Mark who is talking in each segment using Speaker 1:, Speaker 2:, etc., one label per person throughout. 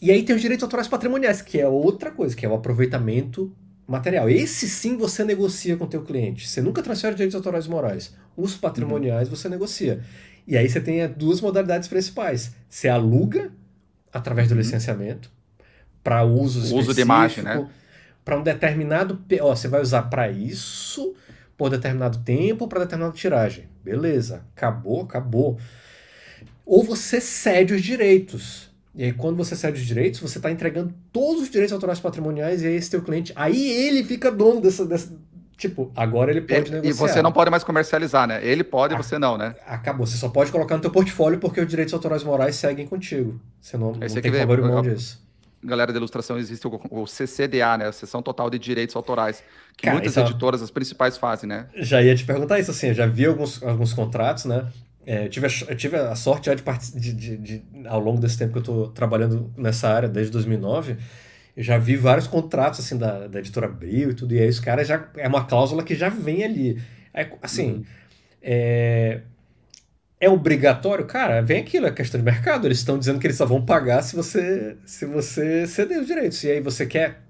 Speaker 1: E aí tem os direitos autorais patrimoniais, que é outra coisa, que é o aproveitamento material. Esse sim você negocia com o teu cliente. Você nunca transfere direitos autorais morais. Os patrimoniais uhum. você negocia. E aí você tem duas modalidades principais. Você aluga através do uhum. licenciamento para uso específico. Uso de imagem, né? Para um determinado, ó, você vai usar para isso por determinado tempo, para determinada tiragem. Beleza, acabou, acabou. Ou você cede os direitos. E aí, quando você cede os direitos, você está entregando todos os direitos autorais patrimoniais e aí esse teu cliente, aí ele fica dono dessa, dessa tipo,
Speaker 2: agora ele pode e, negociar. E você não pode mais comercializar, né?
Speaker 1: Ele pode, e ah, você não, né? Acabou. Você só pode colocar no teu portfólio porque os direitos autorais morais seguem contigo. Você não, não tem que abrir mão disso.
Speaker 2: Galera da ilustração, existe o, CCDA, né? A Seção Total de Direitos Autorais, que Cara, muitas então, editoras, as principais, fazem, né? Já
Speaker 1: ia te perguntar isso, assim, eu já vi alguns, alguns contratos, né? É, eu, tive a, eu tive a sorte de, de, de, de, ao longo desse tempo que eu estou trabalhando nessa área, desde 2009, eu já vi vários contratos assim da, da editora Abril e tudo, e aí os caras já. É uma cláusula que já vem ali. É, assim, uhum. é, é obrigatório? Cara, vem aquilo, é questão de mercado. Eles estão dizendo que eles só vão pagar se você, se você ceder os direitos. E aí você quer.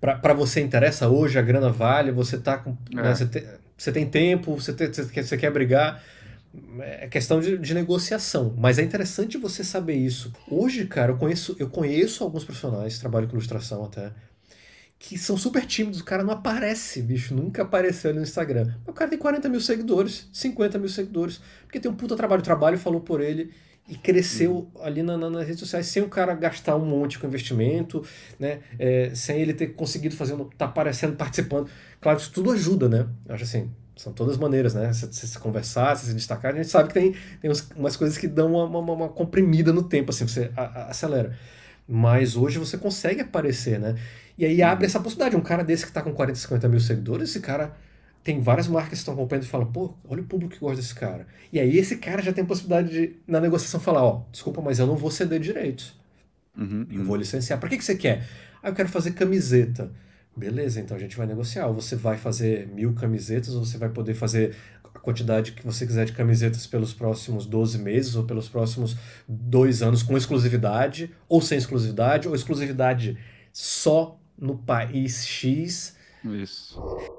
Speaker 1: Para você interessa hoje, a grana vale, você tá com. Né, é. Né, você, te, você tem tempo, você, te, você, quer, você quer brigar é questão de, de, negociação, mas é interessante você saber isso. Hoje, cara, eu conheço, eu conheço alguns profissionais, trabalho com ilustração até, que são super tímidos, o cara não aparece, bicho, nunca apareceu ali no Instagram. o cara tem 40 mil seguidores, 50 mil seguidores, porque tem um puta trabalho, o trabalho falou por ele e cresceu hum. ali na, na, nas redes sociais sem o cara gastar um monte com investimento, né? É, sem ele ter conseguido fazer, tá aparecendo, participando. Claro, isso tudo ajuda, né? Eu acho assim, são todas maneiras, né? Se, se conversar, se, se destacar, a gente sabe que tem, tem umas coisas que dão uma, uma, uma comprimida no tempo, assim, você a, a, acelera. Mas hoje você consegue aparecer, né? E aí abre uhum. essa possibilidade. Um cara desse que está com 40, 50 mil seguidores, esse cara tem várias marcas que estão acompanhando e falam, pô, olha o público que gosta desse cara. E aí esse cara já tem a possibilidade de, na negociação, falar, ó, oh, desculpa, mas eu não vou ceder direitos. Uhum, eu vou uhum. licenciar. Pra que, que você quer? Ah, eu quero fazer camiseta. Beleza, então a gente vai negociar. Ou você vai fazer mil camisetas, ou você vai poder fazer a quantidade que você quiser de camisetas pelos próximos 12 meses, ou pelos próximos dois anos, com exclusividade, ou sem exclusividade, ou exclusividade só no país X.
Speaker 2: Isso.